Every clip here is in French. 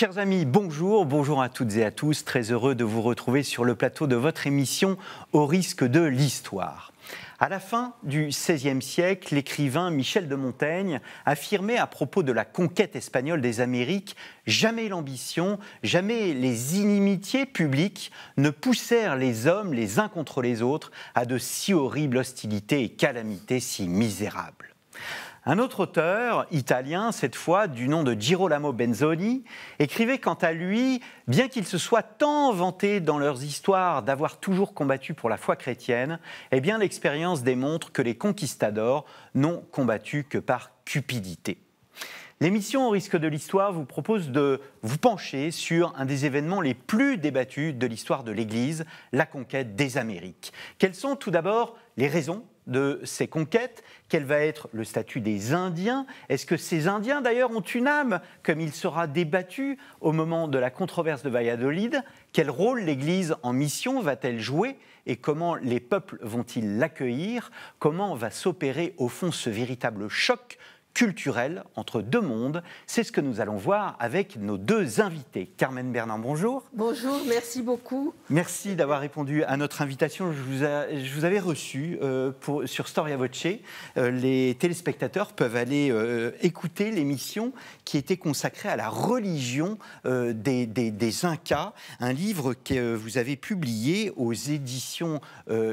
Chers amis, bonjour, bonjour à toutes et à tous. Très heureux de vous retrouver sur le plateau de votre émission Au risque de l'histoire. À la fin du XVIe siècle, l'écrivain Michel de Montaigne affirmait à propos de la conquête espagnole des Amériques Jamais l'ambition, jamais les inimitiés publiques ne poussèrent les hommes les uns contre les autres à de si horribles hostilités et calamités si misérables. Un autre auteur, italien cette fois, du nom de Girolamo Benzoni, écrivait quant à lui, bien qu'ils se soient tant vanté dans leurs histoires d'avoir toujours combattu pour la foi chrétienne, eh bien l'expérience démontre que les conquistadors n'ont combattu que par cupidité. L'émission Au risque de l'histoire vous propose de vous pencher sur un des événements les plus débattus de l'histoire de l'Église, la conquête des Amériques. Quelles sont tout d'abord les raisons de ces conquêtes Quel va être le statut des Indiens Est-ce que ces Indiens, d'ailleurs, ont une âme Comme il sera débattu au moment de la controverse de Valladolid, quel rôle l'Église en mission va-t-elle jouer et comment les peuples vont-ils l'accueillir Comment va s'opérer au fond ce véritable choc culturelle entre deux mondes. C'est ce que nous allons voir avec nos deux invités. Carmen bernard bonjour. Bonjour, merci beaucoup. Merci d'avoir répondu à notre invitation. Je vous, avais reçu euh, pour, sur Storia Voce. Euh, les téléspectateurs peuvent aller euh, écouter l'émission qui était consacrée à la religion des, des, des, Incas, un livre que vous avez publié aux éditions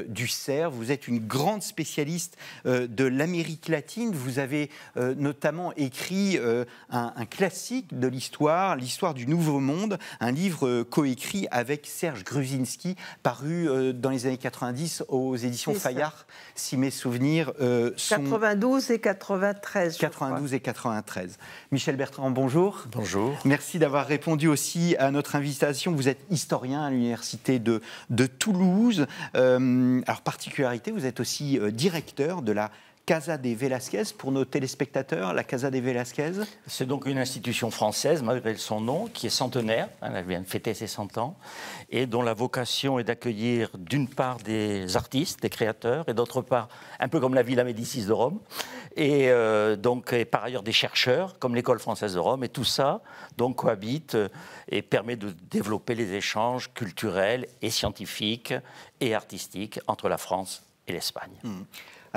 du CERF. Vous êtes une grande spécialiste de l'Amérique latine. Vous avez euh, notamment écrit euh, un, classique de l'histoire, l'histoire du Nouveau Monde, un livre euh, coécrit avec Serge Gruzinski, paru dans les années 90 aux éditions Fayard, si mes souvenirs sont... 92 et 93. 92 et 93. Michel Bertrand, bonjour. Bonjour. Merci d'avoir répondu aussi à notre invitation. Vous êtes historien à l'université de, de Toulouse. alors particularité, vous êtes aussi directeur de la Casa de Velasquez. Pour nos téléspectateurs, la Casa de Velasquez C'est donc une institution française, malgré son nom, qui est centenaire. Elle vient de fêter ses 100 ans. Et dont la vocation est d'accueillir d'une part des artistes, des créateurs, et d'autre part, un peu comme la Villa Médicis de Rome, et euh, donc par ailleurs des chercheurs, comme l'École française de Rome. Et tout ça donc, cohabite euh, et permet de développer les échanges culturels et scientifiques et artistiques entre la France et l'Espagne. Hmm.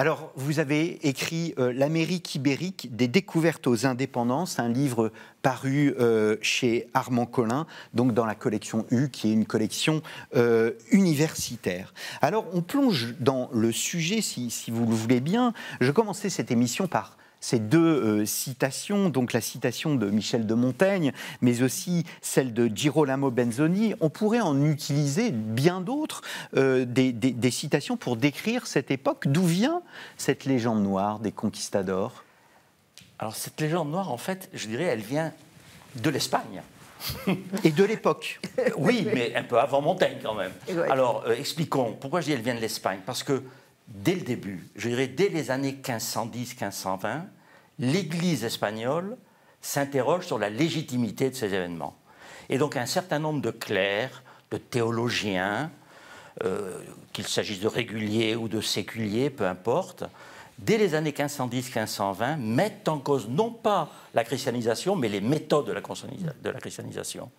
Alors, vous avez écrit euh, L'Amérique ibérique, des découvertes aux indépendances, un livre paru euh, chez Armand Collin, donc dans la collection U, qui est une collection euh, universitaire. Alors, on plonge dans le sujet, si, si vous le voulez bien. Je commençais cette émission par ces deux euh, citations, donc la citation de Michel de Montaigne, mais aussi celle de Girolamo Benzoni, on pourrait en utiliser bien d'autres, euh, des, des, citations pour décrire cette époque. D'où vient cette légende noire des conquistadors Alors cette légende noire, en fait, je dirais, elle vient de l'Espagne. Et de l'époque. Oui, mais un peu avant Montaigne quand même. Alors, euh, expliquons pourquoi je dis elle vient de l'Espagne. Parce que dès le début, je dirais dès les années 1510-1520, l'Église espagnole s'interroge sur la légitimité de ces événements. Et donc un certain nombre de clercs, de théologiens, euh, qu'il s'agisse de réguliers ou de séculiers, peu importe, dès les années 1510-1520, mettent en cause non pas la christianisation, mais les méthodes de la, christianisation.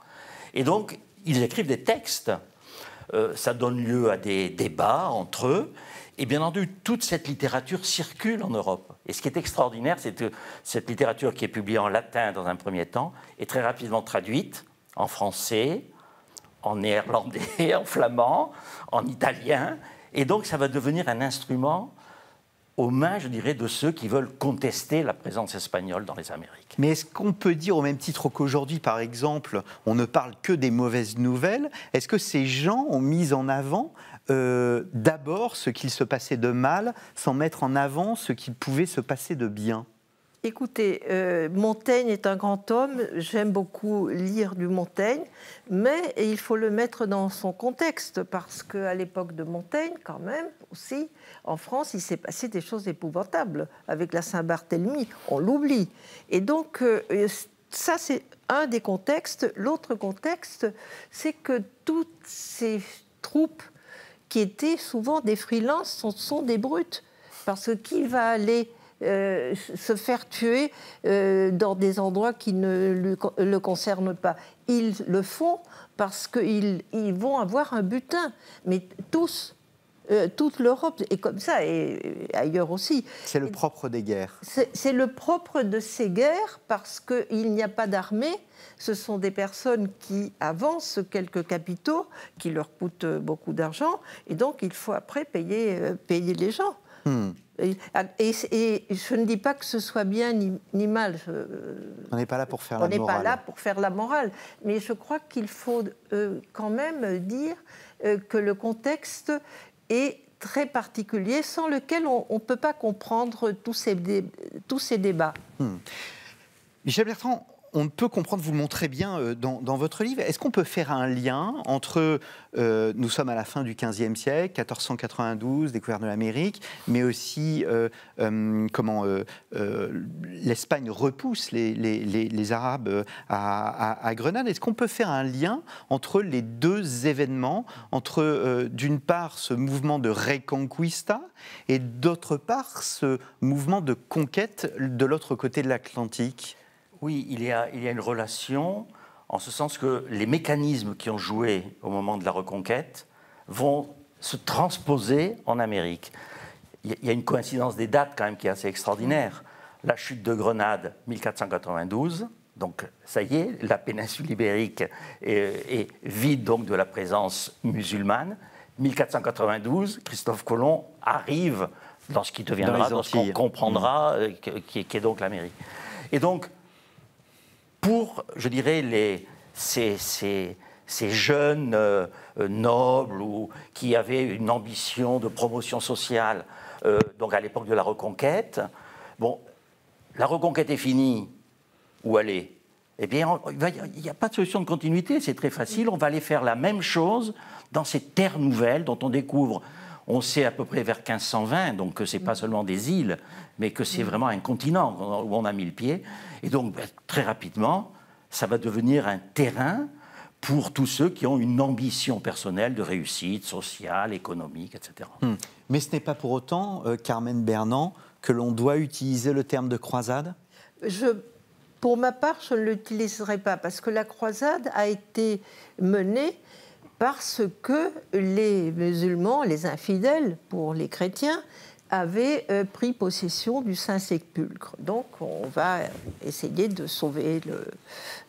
Et donc, ils écrivent des textes, euh, ça donne lieu à des débats entre eux, et bien entendu, toute cette littérature circule en Europe. Et ce qui est extraordinaire, c'est que cette littérature qui est publiée en latin dans un premier temps est très rapidement traduite en français, en néerlandais, en flamand, en italien. Et donc ça va devenir un instrument aux mains, je dirais, de ceux qui veulent contester la présence espagnole dans les Amériques. Mais est-ce qu'on peut dire au même titre qu'aujourd'hui, par exemple, on ne parle que des mauvaises nouvelles Est-ce que ces gens ont mis en avant euh, d'abord ce qu'il se passait de mal sans mettre en avant ce qu'il pouvait se passer de bien Écoutez, euh, Montaigne est un grand homme, j'aime beaucoup lire du Montaigne, mais il faut le mettre dans son contexte, parce qu'à l'époque de Montaigne, quand même, aussi, en France, il s'est passé des choses épouvantables avec la Saint-Barthélemy, on l'oublie. Et donc, euh, ça, c'est un des contextes. L'autre contexte, c'est que toutes ces troupes qui étaient souvent des freelances, sont, des brutes. Parce que qui va aller euh, se faire tuer euh, dans des endroits qui ne le concernent pas. Ils le font parce qu'ils ils vont avoir un butin, mais tous. Euh, toute l'Europe est comme ça, et, ailleurs aussi. C'est le propre des guerres. C'est le propre de ces guerres parce qu'il n'y a pas d'armée. Ce sont des personnes qui avancent quelques capitaux qui leur coûtent euh, beaucoup d'argent, et donc il faut après payer, euh, payer les gens. Hmm. Et, je ne dis pas que ce soit bien ni, ni mal. on n'est pas là pour faire la morale. On n'est pas là pour faire la morale. Mais je crois qu'il faut quand même dire que le contexte et très particulier sans lequel on ne peut pas comprendre tous ces, tous ces débats. Hmm. Michel Bertrand, on peut comprendre, vous le montrez bien euh, dans, votre livre, est-ce qu'on peut faire un lien entre, euh, nous sommes à la fin du XVe siècle, 1492, découverte de l'Amérique, mais aussi euh, comment l'Espagne repousse les, Arabes à Grenade. Est-ce qu'on peut faire un lien entre les deux événements, entre d'une part ce mouvement de Reconquista et d'autre part ce mouvement de conquête de l'autre côté de l'Atlantique oui, il y, a, il une relation en ce sens que les mécanismes qui ont joué au moment de la reconquête vont se transposer en Amérique. Il y a une coïncidence des dates quand même qui est assez extraordinaire. La chute de Grenade 1492, donc ça y est, la péninsule ibérique est, vide donc de la présence musulmane. 1492, Christophe Colomb arrive dans ce qui deviendra, dans, ce qu'on comprendra, mmh. euh, qui est donc l'Amérique. Et donc, pour, je dirais, les, ces, jeunes euh, nobles ou, qui avaient une ambition de promotion sociale, euh, donc à l'époque de la Reconquête. Bon, la Reconquête est finie, où aller eh bien, il n'y a pas de solution de continuité, c'est très facile. On va aller faire la même chose dans ces terres nouvelles dont on découvre on sait à peu près vers 1520, donc que ce n'est pas mm. seulement des îles, mais que c'est mm. vraiment un continent où on a mis le pied. Et donc, ben, très rapidement, ça va devenir un terrain pour tous ceux qui ont une ambition personnelle de réussite sociale, économique, etc. Mm. Mais ce n'est pas pour autant, euh, Carmen Bernand, que l'on doit utiliser le terme de croisade Pour ma part, je ne l'utiliserai pas, parce que la croisade a été menée parce que les musulmans, les infidèles pour les chrétiens, avaient euh, pris possession du Saint-Sépulcre. Donc on va essayer de sauver le,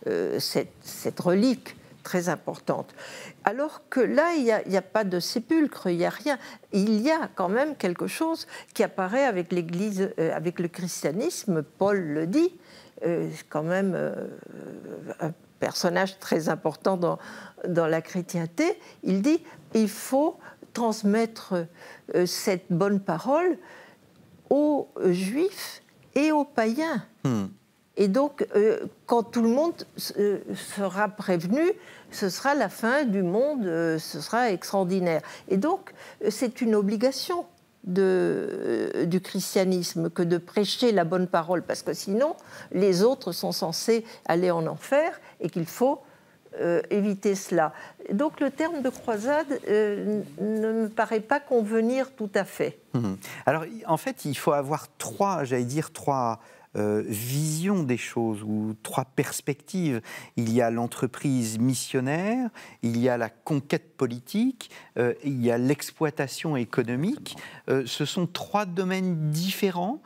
euh, cette, relique très importante. Alors que là, il n'y a, pas de sépulcre, il n'y a rien. Il y a quand même quelque chose qui apparaît avec l'Église, euh, avec le christianisme, Paul le dit, quand même personnage très important dans, dans la chrétienté, il dit il faut transmettre euh, cette bonne parole aux juifs et aux païens. Hmm. Et donc, euh, quand tout le monde euh, sera prévenu, ce sera la fin du monde, ce sera extraordinaire. Et donc, c'est une obligation de, euh, du christianisme que de prêcher la bonne parole, parce que sinon les autres sont censés aller en enfer et qu'il faut euh, éviter cela. Donc le terme de croisade euh, ne me paraît pas convenir tout à fait. Mmh Alors en fait, il faut avoir trois, j'allais dire, trois euh, vision des choses ou trois perspectives. Il y a l'entreprise missionnaire, il y a la conquête politique, euh, il y a l'exploitation économique. Euh, ce sont trois domaines différents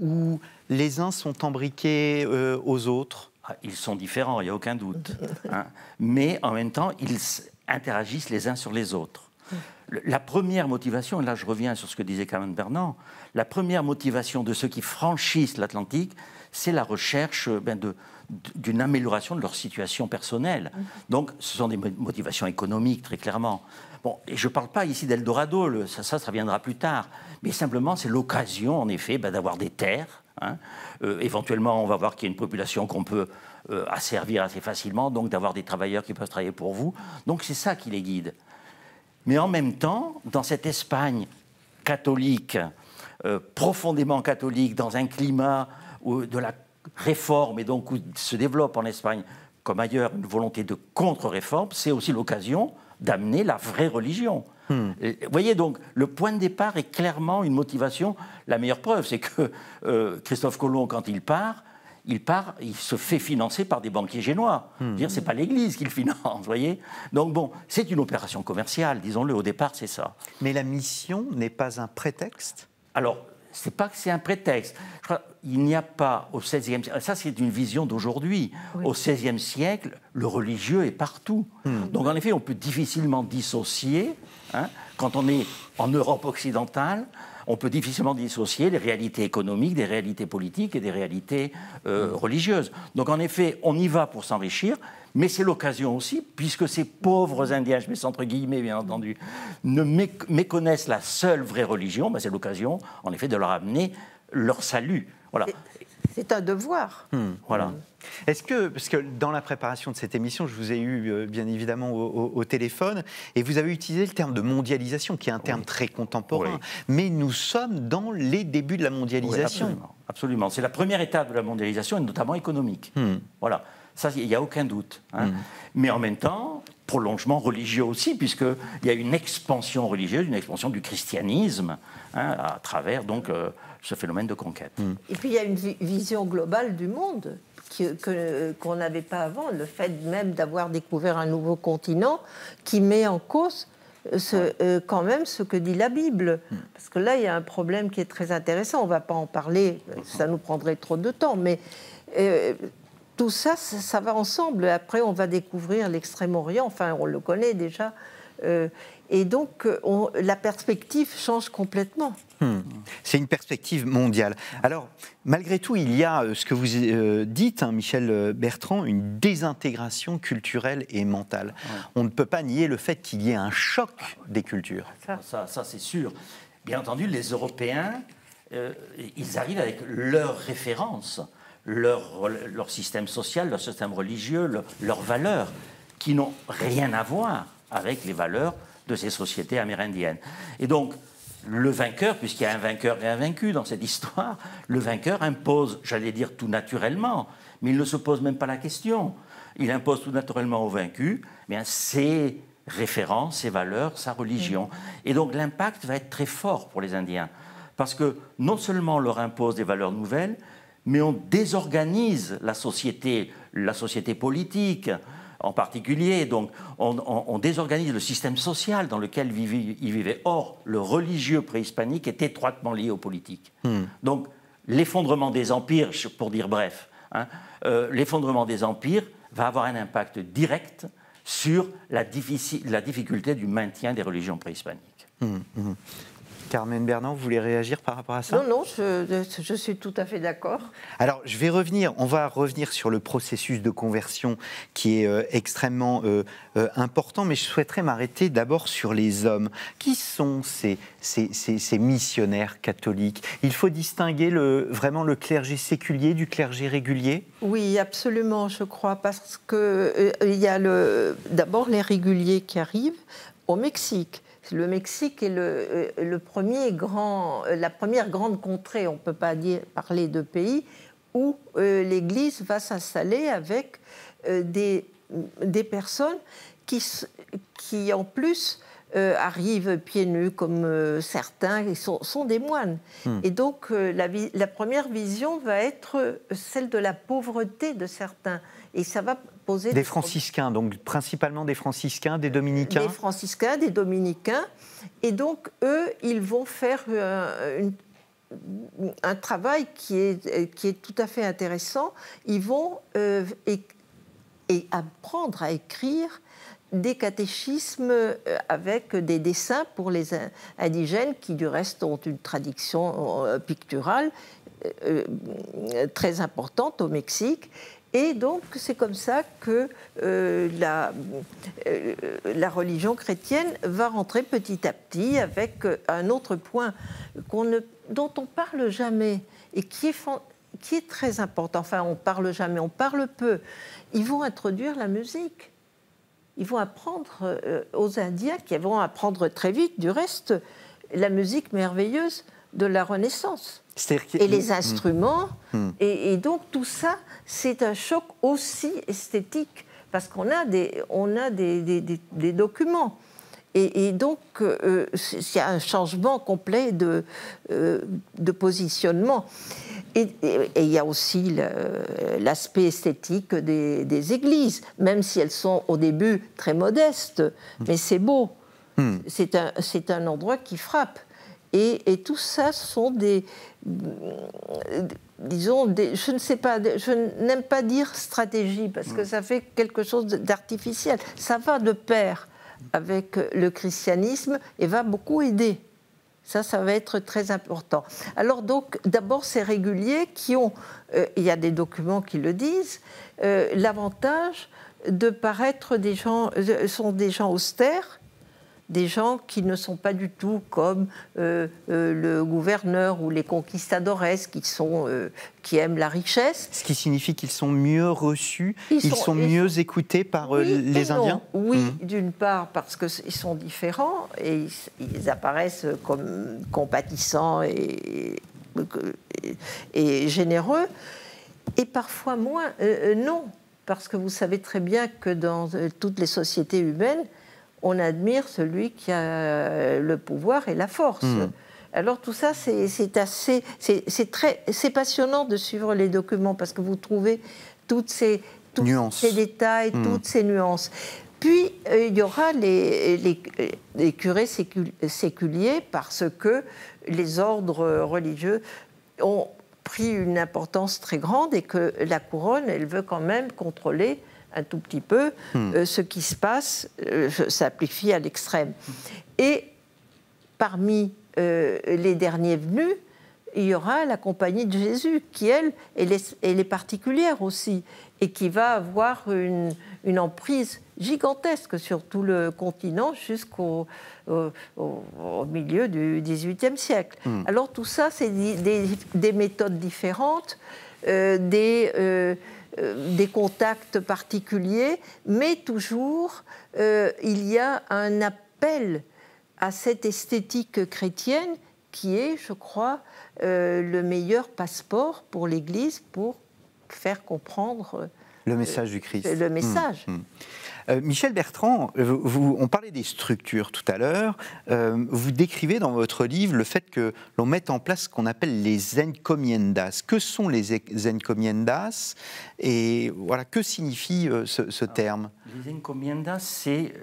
où les uns sont embriqués aux autres. Ah, ils sont différents, il n'y a aucun doute. Hein. Mais en même temps, ils interagissent les uns sur les autres. La première motivation, et là je reviens sur ce que disait Carmen Bernand la première motivation de ceux qui franchissent l'Atlantique, c'est la recherche euh, ben, de, d'une amélioration de leur situation personnelle. Mm-hmm. Donc, ce sont des motivations économiques, très clairement. Bon, et je ne parle pas ici d'Eldorado, ça, ça, ça, plus tard. Mais simplement, c'est l'occasion, en effet, ben, d'avoir des terres. Hein. Euh, éventuellement, on va voir qu'il y a une population qu'on peut euh, asservir assez facilement, donc d'avoir des travailleurs qui peuvent travailler pour vous. Donc, c'est ça qui les guide. Mais en même temps, dans cette Espagne catholique, euh, profondément catholique, dans un climat de la réforme, et donc où se développe en Espagne, comme ailleurs, une volonté de contre-réforme, c'est aussi l'occasion d'amener la vraie religion. Hmm. voyez donc, le point de départ est clairement une motivation. La meilleure preuve, c'est que euh, Christophe Colomb, quand il part, il part, il se fait financer par des banquiers génois. Hmm. Dire, c'est pas l'Église qu'il finance, vous voyez. Donc bon, c'est une opération commerciale, disons-le. Au départ, c'est ça. Mais la mission n'est pas un prétexte alors, ce n'est pas que c'est un prétexte. Il n'y a pas au XVIe siècle, ça c'est une vision d'aujourd'hui. Au XVIe siècle, le religieux est partout. Hmm. Donc en effet, on peut difficilement dissocier, hein, quand on est en Europe occidentale, on peut difficilement dissocier les réalités économiques, des réalités politiques et des réalités euh, hmm. religieuses. Donc en effet, on y va pour s'enrichir, mais c'est l'occasion aussi, puisque ces pauvres Indiens, je mets ça entre guillemets bien entendu, ne méconnaissent la seule vraie religion, ben, c'est l'occasion en effet de leur amener leur salut. Voilà. C'est un devoir. Hmm. Voilà. Hmm. Est-ce que, parce que dans la préparation de cette émission, je vous ai eu euh, bien évidemment au, téléphone, et vous avez utilisé le terme de mondialisation, qui est un terme très contemporain, mais nous sommes dans les débuts de la mondialisation. absolument, C'est la première étape de la mondialisation, et notamment économique. Hmm. Voilà. Ça, il n'y a aucun doute. Hein. Mm. Mais en même temps, prolongement religieux aussi, puisqu'il y a une expansion religieuse, une expansion du christianisme, hein, à travers donc euh, ce phénomène de conquête. Mm. Et puis il y a une vision globale du monde qu'on que, qu'on n'avait pas avant, le fait même d'avoir découvert un nouveau continent qui met en cause euh, ce, euh, quand même ce que dit la Bible. Mm. Parce que là, il y a un problème qui est très intéressant. On ne va pas en parler, ça nous prendrait trop de temps. Mais tout ça, ça, va ensemble. Après, on va découvrir l'Extrême-Orient, enfin, on le connaît déjà. Euh, et donc, la perspective change complètement. Hmm. C'est une perspective mondiale. Alors, malgré tout, il y a euh, ce que vous euh, dites, hein, Michel Bertrand, une désintégration culturelle et mentale. On ne peut pas nier le fait qu'il y ait un choc des cultures. Ah, ça, ça, c'est sûr. Bien entendu, les Européens, ils arrivent avec leurs références leur, système social, leur système religieux, leurs valeurs, qui n'ont rien à voir avec les valeurs de ces sociétés amérindiennes. Et donc, le vainqueur, puisqu'il y a un vainqueur et un vaincu dans cette histoire, le vainqueur impose, j'allais dire tout naturellement, mais il ne se pose même pas la question. Il impose tout naturellement aux vaincus ses références, ses valeurs, sa religion. Mm. Et donc l'impact va être très fort pour les Indiens, parce que non seulement on leur impose des valeurs nouvelles, mais on désorganise la société, la société politique en particulier. Donc, on, désorganise le système social dans lequel ils vivait, Or, le religieux préhispanique est étroitement lié au politique. Hmm. Donc, l'effondrement des empires, pour dire bref, hein, euh, l'effondrement des empires va avoir un impact direct sur la, difficulté du maintien des religions préhispaniques. Hmm, hmm. Carmen Bernand, vous voulez réagir par rapport à ça Non, non, je, suis tout à fait d'accord. Alors, je vais revenir, on va revenir sur le processus de conversion qui est euh, extrêmement euh, euh, important, mais je souhaiterais m'arrêter d'abord sur les hommes. Qui sont ces, missionnaires catholiques Il faut distinguer le, vraiment le clergé séculier du clergé régulier Oui, absolument, je crois, parce qu'il il y a le, d'abord les réguliers qui arrivent au Mexique le Mexique est le, euh, premier grand, euh, la première grande contrée, on ne peut pas dire, parler de pays, où euh, l'Église va s'installer avec des, des, personnes qui, qui en plus, arrivent pieds nus comme certains, et sont, des moines. Hmm. Et donc la, la, première vision va être celle de la pauvreté de certains. Et ça va des franciscains, donc principalement des franciscains, des dominicains Des franciscains, des dominicains. Et donc, eux, ils vont faire euh, un, travail qui est, qui est tout à fait intéressant. Ils vont euh, apprendre à écrire des catéchismes euh, avec des dessins pour les indigènes qui du reste ont une tradition picturale très importante au Mexique et donc, c'est comme ça que euh, euh, la, religion chrétienne va rentrer petit à petit avec euh, un autre point dont on ne, parle jamais et qui est, très important. Enfin, on parle jamais, on parle peu. Ils vont introduire la musique. Ils vont apprendre aux Indiens, qui vont apprendre très vite, du reste, la musique merveilleuse de la Renaissance. Et les instruments. Hmm. Hmm. Et, donc tout ça, c'est un choc aussi esthétique, parce qu'on a des, on a des, documents. Et, donc, il y a un changement complet de, euh, de positionnement. Et il y a aussi l'aspect esthétique des, églises, même si elles sont au début très modestes, hmm. mais c'est beau. C'est un endroit qui frappe. Et, tout ça sont des, disons, je ne sais pas, je n'aime pas dire stratégie parce que mm. ça fait quelque chose d'artificiel. Ça va de pair avec le christianisme et va beaucoup aider. Ça, ça va être très important. Alors donc, d'abord, ces réguliers qui ont, euh, il y a des documents qui le disent, euh, l'avantage de paraître des gens, euh, sont des gens austères, des gens qui ne sont pas du tout comme euh, euh, le gouverneur ou les conquistadores qui, sont, euh, qui aiment la richesse. Ce qui signifie qu'ils sont mieux reçus, ils, sont, mieux écoutés par les Indiens Oui, mmh. d'une part parce qu'ils sont différents et ils, apparaissent comme compatissants et, et généreux, et parfois moins. non, parce que vous savez très bien que dans toutes les sociétés humaines, on admire celui qui a euh, le pouvoir et la force. Hmm. Alors tout ça, c'est assez, c'est très, passionnant de suivre les documents parce que vous trouvez toutes ces, toutes ces détails, hmm. toutes ces nuances. Puis euh, il y aura les, les, curés séculiers parce que les ordres religieux ont pris une importance très grande et que la couronne, elle veut quand même contrôler un tout petit peu hmm. euh, ce qui se passe, euh, s'amplifie à l'extrême. Et parmi euh, les derniers venus, il y aura la compagnie de Jésus, qui, elle, elle est, particulière aussi, et qui va avoir une, emprise gigantesque sur tout le continent jusqu'au milieu du XVIIIe siècle. Hmm. Alors tout ça, c'est des, méthodes différentes, des... Euh, des contacts particuliers, mais toujours euh, il y a un appel à cette esthétique chrétienne qui est, je crois, euh, le meilleur passeport pour l'Église pour faire comprendre le message du Christ. Le message. Mmh, mmh. Euh, Michel Bertrand, euh, vous, on parlait des structures tout à l'heure. Euh, vous décrivez dans votre livre le fait que l'on mette en place ce qu'on appelle les encomiendas. Que sont les e-, encomiendas et voilà que signifie ce, terme Les encomiendas, c'est,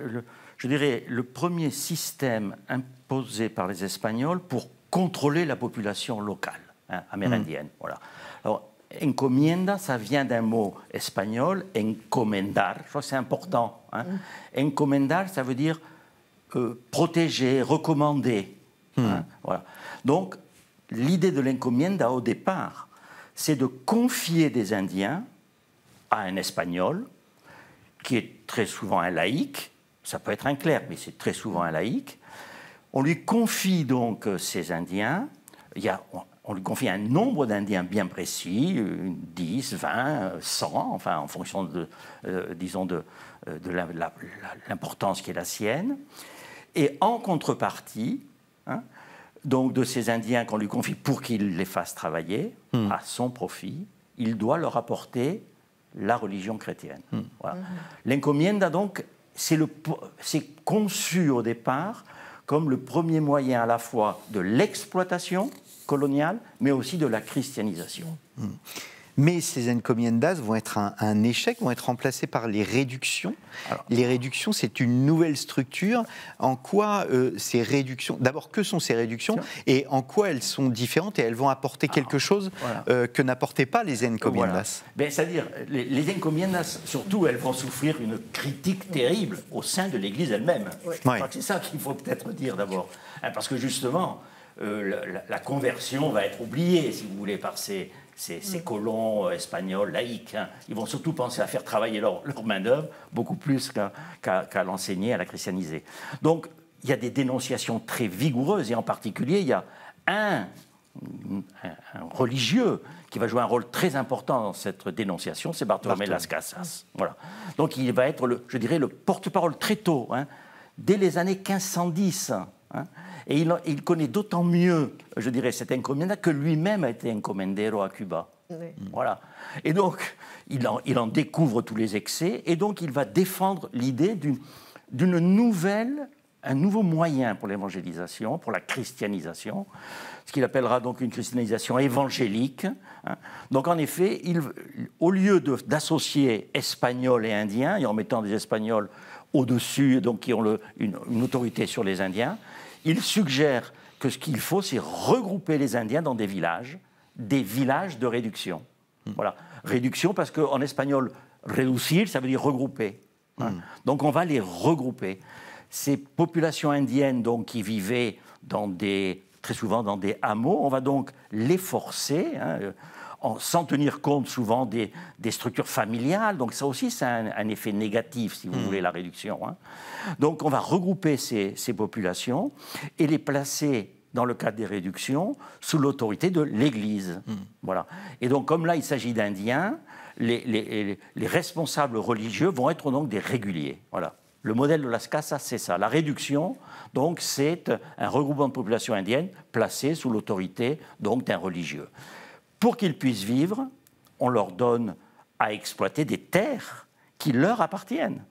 je dirais, le premier système imposé par les Espagnols pour contrôler la population locale hein, hmm. amérindienne. Voilà. Alors, encomienda, ça vient d'un mot espagnol, encomendar, je crois que c'est important. Hein. Mm. Encomendar, ça veut dire euh, protéger, recommander. Mm. Hein, voilà. Donc, l'idée de l'encomienda au départ, c'est de confier des Indiens à un Espagnol, qui est très souvent un laïc, ça peut être un clerc, mais c'est très souvent un laïc. On lui confie donc euh, ces Indiens, il y a, on lui confie un nombre d'Indiens bien précis, 10, 20, 100, enfin en fonction de, euh, disons, de, euh, de l'importance qui est la sienne. Et en contrepartie, hein, donc de ces Indiens qu'on lui confie pour qu'il les fasse travailler hmm. à son profit, il doit leur apporter la religion chrétienne. Hmm. Hmm. L'encomienda, donc, c'est conçu au départ comme le premier moyen à la fois de l'exploitation, coloniale, mais aussi de la christianisation. Hmm. Mais ces encomiendas vont être un, échec, vont être remplacés par les réductions. les réductions, c'est une nouvelle structure. En quoi euh, ces réductions, d'abord, que sont ces réductions et en quoi elles sont différentes et elles vont apporter quelque chose euh, que n'apportaient pas les encomiendas ben, C'est-à-dire, les, encomiendas, surtout, elles vont souffrir une critique terrible au sein de l'Église elle-même. c'est ça qu'il faut peut-être dire d'abord. Hein, parce que justement, euh, la, conversion va être oubliée, si vous voulez, par ces, mm. colons euh, espagnols laïcs. Hein. Ils vont surtout penser à faire travailler leur, leur main-d'œuvre beaucoup plus qu'à l'enseigner, à la christianiser. Donc, il y a des dénonciations très vigoureuses, et en particulier, il y a un, religieux qui va jouer un rôle très important dans cette dénonciation, c'est Bartolomé Las Casas. Voilà. Donc il va être, le, je dirais, le porte-parole très tôt, hein, dès les années 1510. Et il, connaît d'autant mieux, je dirais, cet encomenda que lui-même a été encomendero à Cuba. Mm. Voilà. Et donc, il en, découvre tous les excès, et donc il va défendre l'idée d'une nouvelle, un nouveau moyen pour l'évangélisation, pour la christianisation, ce qu'il appellera donc une christianisation évangélique. Hein. Donc, en effet, il, au lieu d'associer espagnols et indiens, et en mettant des espagnols au-dessus, donc qui ont une, autorité sur les Indiens, il suggère que ce qu'il faut, c'est regrouper les Indiens dans des villages, des villages de réduction. Hmm. Voilà. Réduction parce qu'en espagnol, reducir, ça veut dire regrouper. Hein. Hmm. Donc on va les regrouper. Ces populations indiennes donc, qui vivaient très souvent dans des hameaux, on va donc les forcer. Hein, euh, sans tenir compte souvent des, structures familiales. Donc ça aussi, c'est un, effet négatif, si vous hmm. voulez, la réduction. Hein. Donc on va regrouper ces, populations et les placer dans le cadre des réductions, sous l'autorité de l'Église. Hmm. Voilà. Et donc, comme là, il s'agit d'Indiens, les, responsables religieux vont être donc des réguliers. Voilà. Le modèle de la SCASA, c'est ça. La réduction, donc, c'est un regroupement de population indienne placé sous l'autorité donc d'un religieux. Pour qu'ils puissent vivre, on leur donne à exploiter des terres qui leur appartiennent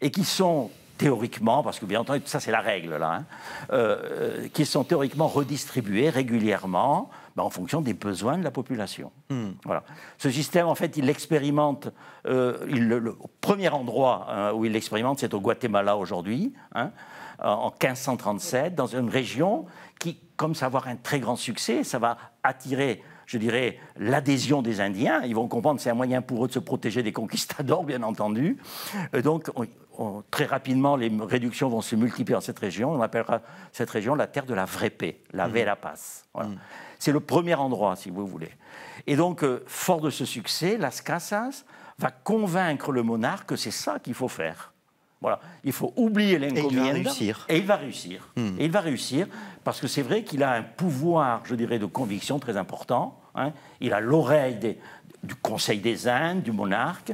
et qui sont théoriquement, parce que bien entendu, ça c'est la règle là, hein, euh, qui sont théoriquement redistribuées régulièrement ben, en fonction des besoins de la population. Hmm. Voilà. Ce système, en fait, il l'expérimente, euh, le, premier endroit hein, où il l'expérimente, c'est au Guatemala aujourd'hui, hein, en 1537, dans une région qui, comme ça avoir un très grand succès, ça va attirer je dirais, l'adhésion des Indiens. Ils vont comprendre que c'est un moyen pour eux de se protéger des conquistadors, bien entendu. Euh, donc, très rapidement, les réductions vont se multiplier dans cette région. On appellera cette région la terre de la vraie paix, la mmh. Vera Paz. Mmh. C'est le premier endroit, si vous voulez. Et donc, euh, fort de ce succès, Las Casas va convaincre le monarque que c'est ça qu'il faut faire. Il faut oublier l'encomienda Et, il va réussir. Hmm. Et il va réussir, parce que c'est vrai qu'il a un pouvoir, je dirais, de conviction très important. Hein. Il a l'oreille du Conseil des Indes, du monarque.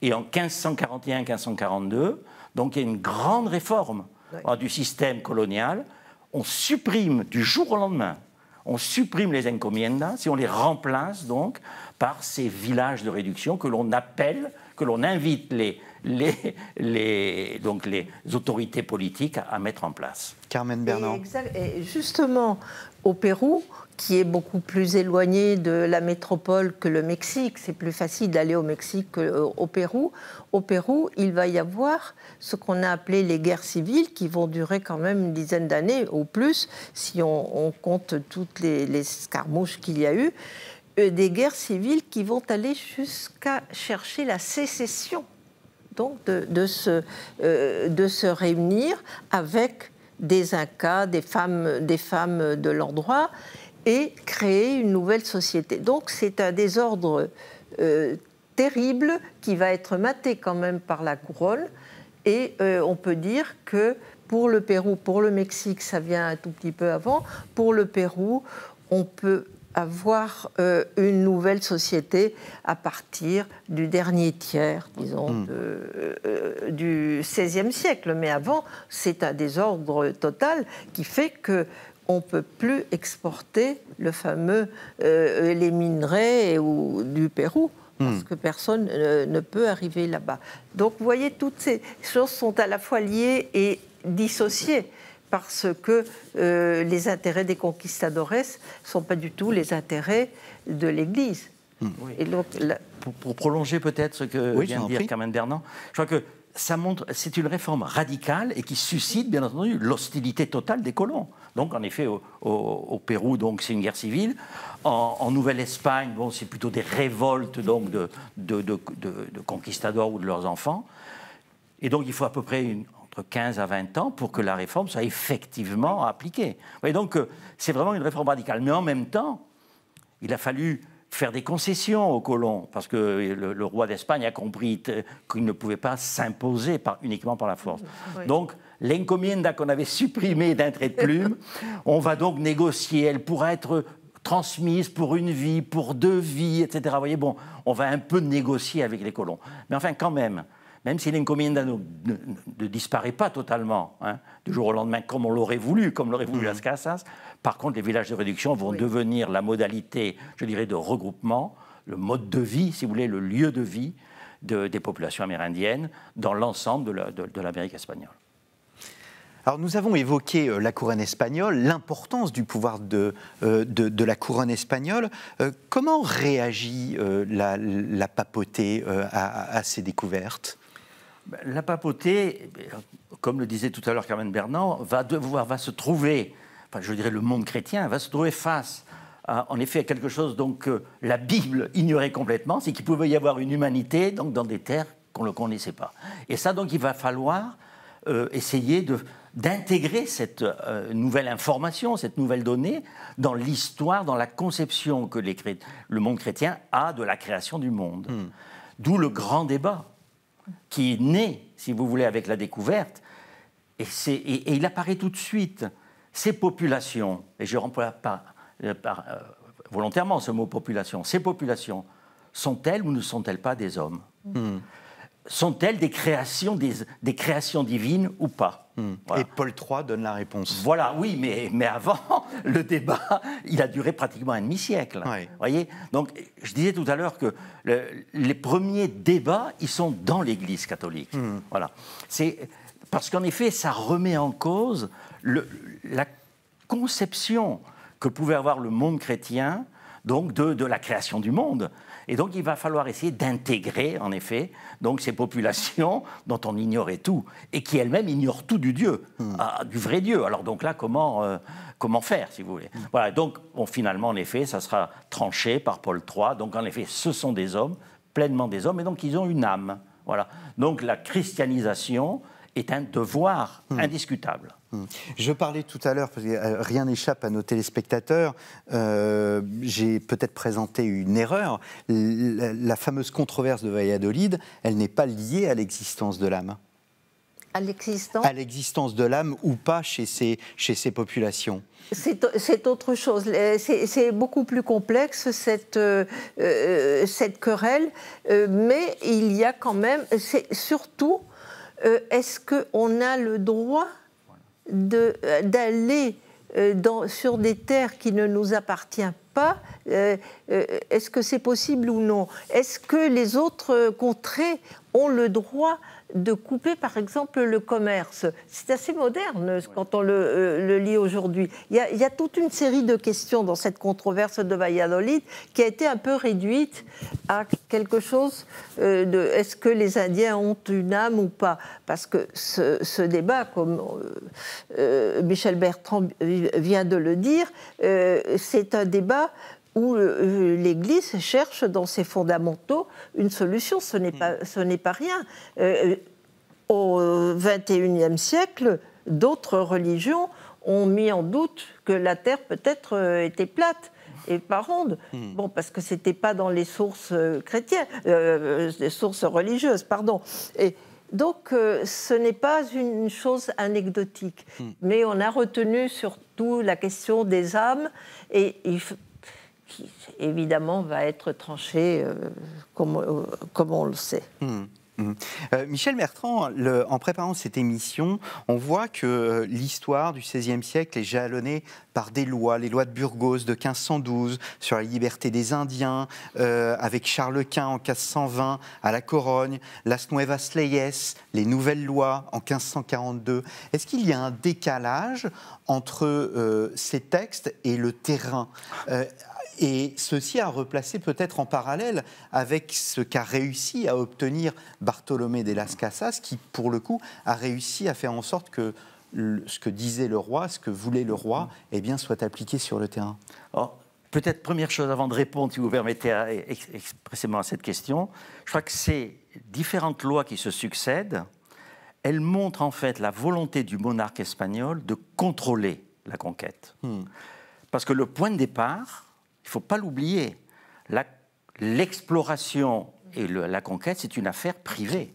Et en 1541-1542, donc il y a une grande réforme hein, du système colonial. On supprime du jour au lendemain, on supprime les encomiendas si on les remplace donc par ces villages de réduction que l'on appelle, que l'on invite les les, donc les autorités politiques à, mettre en place. Carmen Bernard. justement, au Pérou, qui est beaucoup plus éloigné de la métropole que le Mexique. C'est plus facile d'aller au Mexique qu'au euh, Pérou. Au Pérou, il va y avoir ce qu'on a appelé les guerres civiles, qui vont durer quand même une dizaine d'années ou plus, si on, compte toutes les, escarmouches qu'il y a eu. Euh, des guerres civiles qui vont aller jusqu'à chercher la sécession donc euh, de, se, réunir avec des Incas, des femmes, des femmes de l'endroit, et créer une nouvelle société. Donc c'est un désordre euh, terrible qui va être maté quand même par la couronne, et euh, on peut dire que pour le Pérou, pour le Mexique, ça vient un tout petit peu avant, pour le Pérou, on peut avoir euh, une nouvelle société à partir du dernier tiers, disons, hmm. de, euh, du XVIe siècle. Mais avant, c'est un désordre total qui fait que on peut plus exporter le fameux euh, les minerais du Pérou parce hmm. que personne ne peut arriver là-bas. Donc vous voyez, toutes ces choses sont à la fois liées et dissociées parce que euh, les intérêts des conquistadores ne sont pas du tout les intérêts de l'Église. Hmm. Et donc, pour, prolonger peut-être ce que vient de dire Carmen Bernard, je crois que ça montre, c'est une réforme radicale et qui suscite bien entendu l'hostilité totale des colons. Donc en effet au, Pérou donc c'est une guerre civile. En, Nouvelle-Espagne bon c'est plutôt des révoltes donc de de, de, conquistadors ou de leurs enfants. Et donc il faut à peu près une, entre 15 à 20 ans pour que la réforme soit effectivement appliquée. donc, euh, c'est vraiment une réforme radicale. Mais en même temps, il a fallu faire des concessions aux colons, parce que euh, le, roi d'Espagne a compris euh, qu'il ne pouvait pas s'imposer par, uniquement par la force. Donc, l'encomienda qu'on avait supprimée d'un trait de plume, on va donc négocier, elle pourra être transmise pour une vie, pour deux vies, etc. Vous voyez, bon, on va un peu négocier avec les colons. Mais enfin, quand même, même si l'encomienda ne, disparaît pas totalement, hein, du jour au lendemain, comme on l'aurait voulu, comme l'aurait voulu Las mm. Casas, par contre, les villages de réduction vont devenir la modalité, je dirais, de regroupement, le mode de vie, si vous voulez, le lieu de vie des populations amérindiennes dans l'ensemble de l'Amérique espagnole. Alors nous avons évoqué euh, la couronne espagnole, l'importance du pouvoir de, euh, la couronne espagnole. Euh, comment réagit la, papauté à, ces découvertes la papauté, comme le disait tout à l'heure Carmen Bernard, va devoir, va se trouver, enfin, je dirais le monde chrétien, va se trouver face à, en effet à quelque chose donc que la Bible ignorait complètement, c'est qu'il pouvait y avoir une humanité donc dans des terres qu'on ne connaissait pas. Et ça donc il va falloir euh, essayer de, d'intégrer cette euh, nouvelle information, cette nouvelle donnée dans l'histoire, dans la conception que le monde chrétien a de la création du monde. Hmm. D'où le grand débat qui est né, si vous voulez, avec la découverte, et, il apparaît tout de suite. Ces populations, et je remploie pas euh, euh, volontairement ce mot population, ces populations, sont-elles ou ne sont-elles pas des hommes hmm. Sont-elles des créations, des créations divines ou pas et Paul III donne la réponse. Voilà, oui, mais, avant, le débat, il a duré pratiquement un demi-siècle. voyez Donc, je disais tout à l'heure que les premiers débats, ils sont dans l'Église catholique. Hmm. Voilà. C'est parce qu'en effet, ça remet en cause la conception que pouvait avoir le monde chrétien, donc de la création du monde. Et donc il va falloir essayer d'intégrer, en effet, donc ces populations dont on ignorait tout et qui elles-mêmes ignorent tout du Dieu, hmm. ah, du vrai Dieu. Alors donc là, comment, euh, comment faire, si vous voulez hmm. Voilà. Donc finalement, en effet, ça sera tranché par Paul III. Donc en effet, ce sont des hommes, pleinement des hommes, et donc ils ont une âme. Voilà. Donc la christianisation est un devoir hmm. indiscutable. Hmm. Je parlais tout à l'heure, parce que euh, rien n'échappe à nos téléspectateurs, euh, j'ai peut-être présenté une erreur. La, fameuse controverse de Valladolid, elle n'est pas liée à l'existence de l'âme. À l'existence À l'existence de l'âme ou pas chez ces, chez ces populations. C'est autre chose. Euh, c'est beaucoup plus complexe, cette, cette querelle, mais il y a quand même, c'est surtout euh, est-ce qu'on a le droit euh, d'aller euh, sur des terres qui ne nous appartiennent pas Est-ce que c'est possible ou non Est-ce que les autres contrées ont le droit de couper, par exemple, le commerce. C'est assez moderne quand on le, euh, lit aujourd'hui. Il, y, a, toute une série de questions dans cette controverse de Valladolid qui a été un peu réduite à quelque chose euh, de est-ce que les Indiens ont une âme ou pas Parce que ce, débat, comme euh, Michel Bertrand vient de le dire, c'est un débat où euh, euh, l'Église cherche dans ses fondamentaux une solution. Ce n'est mm. pas, ce n'est pas rien. Euh, au XXIe siècle, d'autres religions ont mis en doute que la Terre peut-être était plate et pas ronde. Mm. Bon, parce que c'était pas dans les sources chrétiennes, sources religieuses, pardon. Et donc, ce n'est pas une chose anecdotique. Mm. Mais on a retenu surtout la question des âmes et il qui évidemment va être tranchée euh, euh, comme, on le sait. Mmh, mmh. Euh, Michel Bertrand, le, en préparant cette émission, on voit que l'histoire du XVIe siècle est jalonnée par des lois, les lois de Burgos de 1512 sur la liberté des Indiens, avec Charles Quint en 1520 à la Corogne, Las Nuevas Leyes, les nouvelles lois en 1542. Est-ce qu'il y a un décalage entre ces textes et le terrain et ceci a replacé peut-être en parallèle avec ce qu'a réussi à obtenir Bartolomé de las Casas, qui pour le coup a réussi à faire en sorte que ce que disait le roi, ce que voulait le roi, eh bien, soit appliqué sur le terrain. Alors, peut-être première chose avant de répondre, si vous permettez expressément à cette question, je crois que ces différentes lois qui se succèdent, elles montrent en fait la volonté du monarque espagnol de contrôler la conquête. Hmm. Parce que le point de départ, il ne faut pas l'oublier. L'exploration et la conquête, c'est une affaire privée.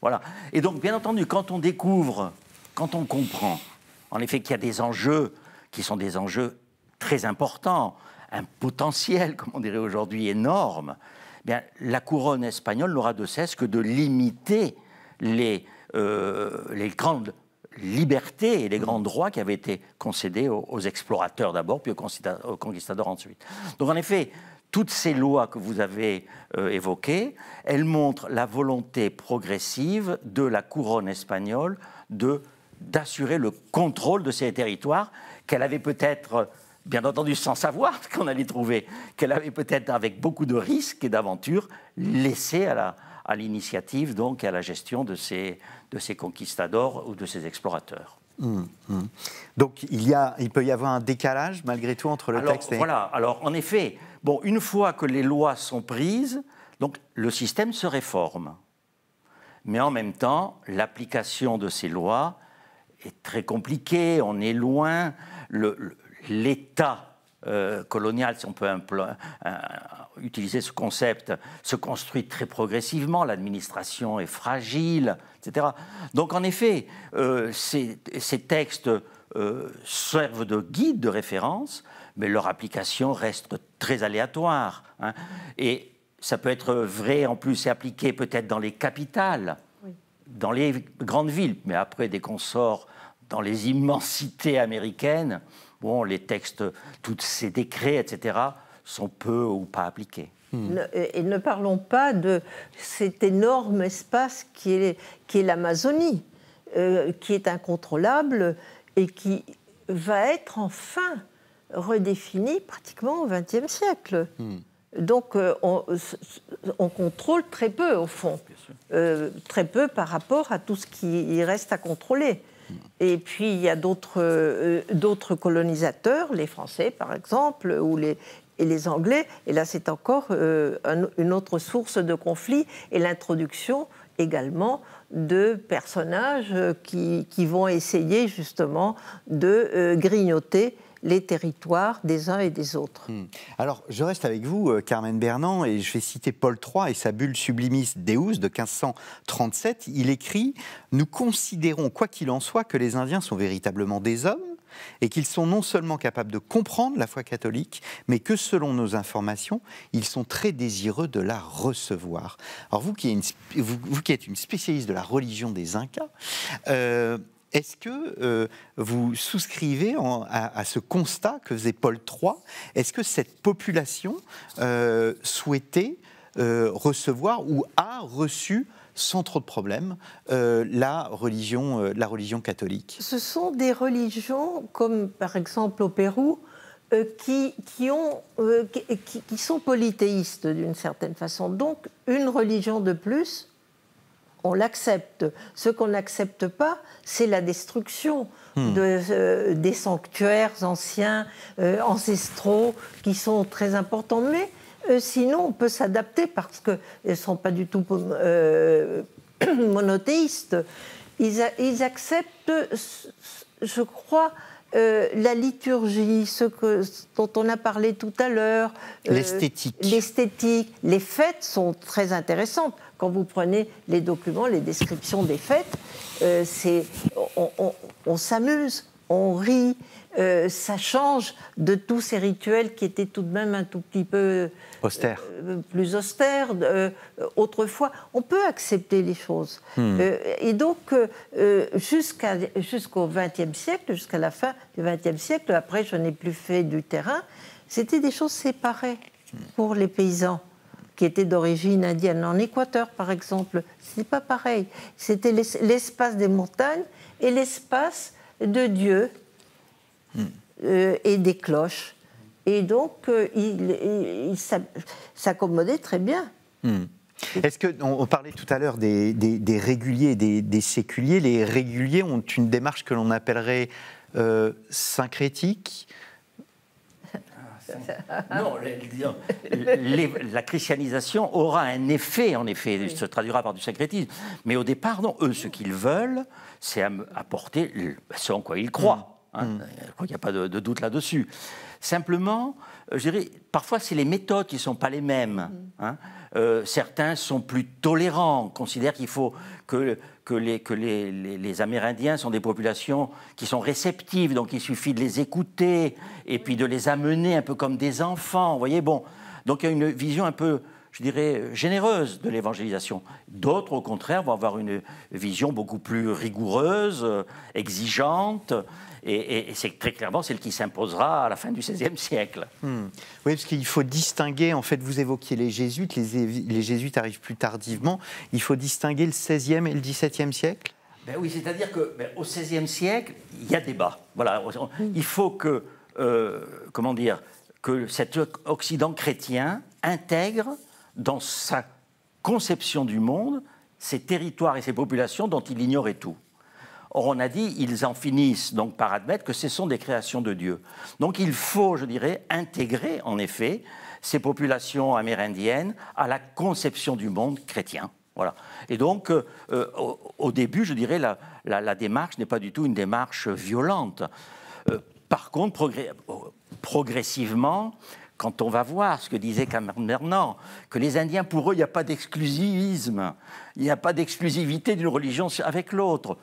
Voilà. Et donc, bien entendu, quand on découvre, quand on comprend, en effet, qu'il y a des enjeux qui sont des enjeux très importants, un potentiel, comme on dirait aujourd'hui, énorme, eh bien, la couronne espagnole n'aura de cesse que de limiter les, euh, les grandes Liberté et les mm. grands droits qui avaient été concédés aux, explorateurs d'abord, puis aux conquistadors ensuite. Donc en effet, toutes ces lois que vous avez euh, évoquées, elles montrent la volonté progressive de la couronne espagnole de d'assurer le contrôle de ces territoires qu'elle avait peut-être, bien entendu sans savoir qu'on allait trouver, qu'elle avait peut-être avec beaucoup de risques et d'aventures laissé à la, à l'initiative, donc, et à la gestion de ces, de ces conquistadors ou de ces explorateurs. Hum, hum. Donc il, y a, il peut y avoir un décalage malgré tout entre le texte et... Voilà, alors en effet, bon, une fois que les lois sont prises, donc le système se réforme. Mais en même temps, l'application de ces lois est très compliquée, on est loin, l'État euh, colonial, si on peut un, un, utiliser ce concept, se construit très progressivement, l'administration est fragile, etc. Donc en effet, euh, ces, textes euh, servent de guide de référence, mais leur application reste très aléatoire. Hein. Et ça peut être vrai en plus et appliqué peut-être dans les capitales, dans les grandes villes, mais après des consorts dans les immensités américaines, bon, les textes, tous ces décrets, etc., sont peu ou pas appliquées. Hmm. Euh, et ne parlons pas de cet énorme espace qui est, qui est l'Amazonie, euh, qui est incontrôlable et qui va être enfin redéfini pratiquement au XXe siècle. Hmm. Donc euh, on, contrôle très peu au fond, très peu par rapport à tout ce qui reste à contrôler. Hmm. Et puis il y a d'autres colonisateurs, les Français par exemple, ou les, et les Anglais. Et là, c'est encore euh, une autre source de conflit et l'introduction également de personnages euh, qui, qui, vont essayer justement de euh, grignoter les territoires des uns et des autres. Hmm. Alors, je reste avec vous, Carmen Bernand, et je vais citer Paul III et sa bulle sublimiste Deus de 1537. Il écrit Nous considérons, quoi qu'il en soit, que les Indiens sont véritablement des hommes et qu'ils sont non seulement capables de comprendre la foi catholique, mais que selon nos informations, ils sont très désireux de la recevoir. Alors vous qui êtes une, spécialiste de la religion des Incas, euh, est-ce que euh, vous souscrivez à, ce constat que faisait Paul III Est-ce que cette population euh, souhaitait recevoir ou a reçu sans trop de problèmes euh, la, religion, euh, la religion catholique. Ce sont des religions, comme par exemple au Pérou, euh, qui, qui, ont, qui, sont polythéistes d'une certaine façon. Donc, une religion de plus, on l'accepte. Ce qu'on n'accepte pas, c'est la destruction hmm. de, des sanctuaires anciens, ancestraux, qui sont très importants. Mais euh, sinon, on peut s'adapter parce qu'elles ne sont pas du tout euh, monothéistes. Ils, acceptent, je crois, euh, la liturgie, ce, que, dont on a parlé tout à l'heure. l'esthétique. L'esthétique. Les fêtes sont très intéressantes. Quand vous prenez les documents, les descriptions des fêtes, c'est, on, on s'amuse, on rit. Euh, ça change de tous ces rituels qui étaient tout de même un tout petit peu euh, austère. Euh, plus austères. autrefois, on peut accepter les choses. Hmm. et donc, jusqu'au XXe siècle, jusqu'à la fin du XXe siècle, après je n'ai plus fait du terrain, c'était des choses séparées pour les paysans qui étaient d'origine indienne. En Équateur, par exemple, ce n'est pas pareil. C'était l'espace des montagnes et l'espace de Dieu Mm. Euh, et des cloches. Et donc, ils euh, il, il, très bien. Mm. Est-ce que on, parlait tout à l'heure des, réguliers, des, des, séculiers. Les réguliers ont une démarche que l'on appellerait euh, syncrétique. Ah, non, la christianisation aura un effet, en effet, se traduira par du syncrétisme. Mais au départ, non, eux, ce qu'ils veulent, c'est apporter ce en quoi ils croient. Mm. Hein. Je crois qu'il n'y a pas de, doute là-dessus. Simplement, euh, je dirais, parfois c'est les méthodes qui ne sont pas les mêmes. Hmm. Hein. Euh, certains sont plus tolérants, considèrent qu'il faut que, que, les, que les, les, Amérindiens sont des populations qui sont réceptives, donc il suffit de les écouter et puis de les amener un peu comme des enfants. Vous voyez, bon, donc il y a une vision un peu je dirais, généreuse de l'évangélisation. D'autres, au contraire, vont avoir une vision beaucoup plus rigoureuse, euh, exigeante, et, c'est très clairement celle qui s'imposera à la fin du XVIe siècle. Hmm. Oui, parce qu'il faut distinguer, en fait, vous évoquiez les jésuites, les, jésuites arrivent plus tardivement, il faut distinguer le XVIe et le XVIIe siècle ben Oui, c'est-à-dire qu'au ben, XVIe siècle, il y a débat. Voilà, hmm. il faut que, euh, comment dire, que cet Occident chrétien intègre dans sa conception du monde ces territoires et ces populations dont il ignorait tout. Or, on a dit, ils en finissent donc par admettre que ce sont des créations de Dieu. Donc, il faut, je dirais, intégrer, en effet, ces populations amérindiennes à la conception du monde chrétien. Voilà. Et donc, euh, euh, au, début, je dirais, la, démarche n'est pas du tout une démarche violente. Euh, par contre, progressivement, quand on va voir ce que disait Cameron que les Indiens, pour eux, il n'y a pas d'exclusivisme, il n'y a pas d'exclusivité d'une religion avec l'autre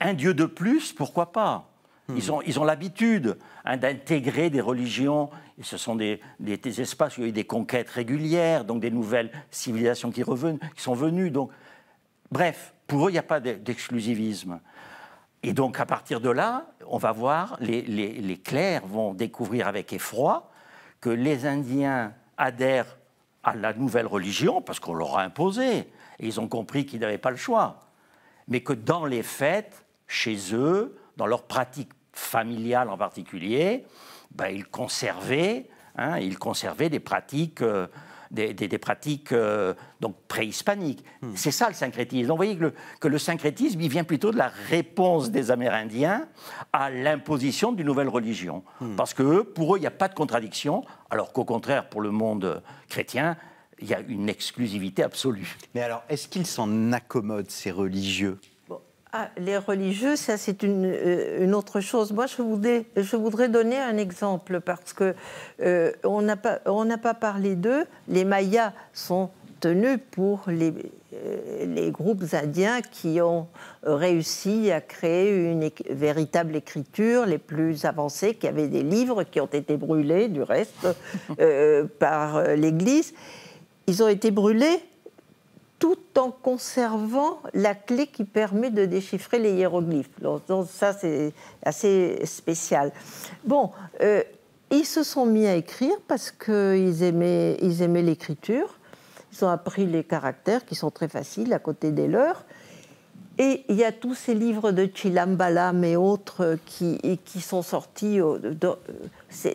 un Dieu de plus, pourquoi pas hmm. ils ont, ils ont l'habitude hein, d'intégrer des religions. ce sont des, espaces où il y a eu des conquêtes régulières, donc des nouvelles civilisations qui, qui sont venues. Donc, bref, pour eux, il n'y a pas d'exclusivisme. Et donc, à partir de là, on va voir, les, les clercs vont découvrir avec effroi que les Indiens adhèrent à la nouvelle religion parce qu'on leur a imposé. Et ils ont compris qu'ils n'avaient pas le choix. Mais que dans les fêtes, chez eux, dans leurs pratiques familiales en particulier, ben, ils, conservaient, hein, ils des pratiques. Euh, des, pratiques euh, donc préhispaniques. Hmm. C'est ça le syncrétisme. Donc vous voyez que le, que syncrétisme, il vient plutôt de la réponse des Amérindiens à l'imposition d'une nouvelle religion. Hmm. Parce que pour eux, il n'y a pas de contradiction, alors qu'au contraire, pour le monde chrétien, il y a une exclusivité absolue. Mais alors, est-ce qu'ils s'en accommodent, ces religieux ah, les religieux, ça c'est une, euh, autre chose. Moi, je voudrais, donner un exemple parce que euh, on n'a pas, parlé d'eux. Les Mayas sont tenus pour les, euh, groupes indiens qui ont réussi à créer une véritable écriture, les plus avancés, qui avaient des livres qui ont été brûlés, du reste, par l'Église. Ils ont été brûlés tout en conservant la clé qui permet de déchiffrer les hiéroglyphes. Donc, ça, c'est assez spécial. Bon, euh, ils se sont mis à écrire parce qu'ils aimaient, ils aimaient l'écriture. Ils ont appris les caractères qui sont très faciles à côté des leurs. Et il y a tous ces livres de Chilambalam euh, et autres qui, sont sortis au 17e,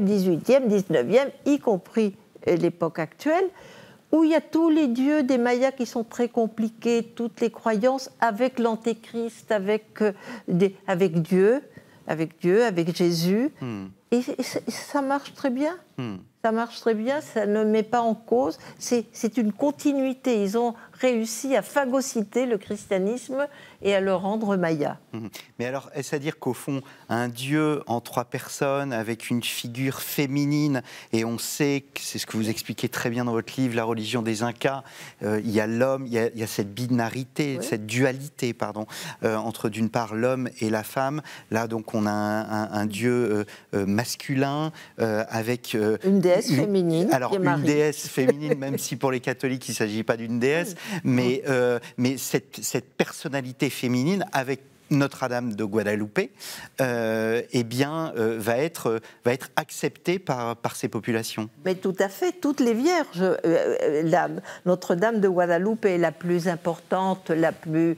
18e, 19e, y compris euh, l'époque actuelle où il y a tous les dieux des Mayas qui sont très compliqués, toutes les croyances avec l'antéchrist, avec, euh, des, avec Dieu, avec Dieu, avec Jésus. Hmm. Et, ça marche très bien. Hmm ça marche très bien, ça ne met pas en cause, c'est une continuité. Ils ont réussi à phagocyter le christianisme et à le rendre maya. Mhm. Mais alors, est-ce à dire qu'au fond, un dieu en trois personnes, avec une figure féminine, et on sait, c'est ce que vous expliquez très bien dans votre livre, La religion des Incas, euh, il y a l'homme, il, y a cette binarité, cette dualité, pardon, euh, entre d'une part l'homme et la femme. Là, donc, on a un, dieu euh, masculin avec... une alors, une déesse féminine, même si pour les catholiques, il ne s'agit pas d'une déesse, mais, euh, mais cette, personnalité féminine avec notre-Dame de Guadalupe, euh, eh bien, euh, va, être, va être acceptée par, par ces populations. Mais tout à fait, toutes les vierges. Notre-Dame de Guadalupe est la plus importante, la plus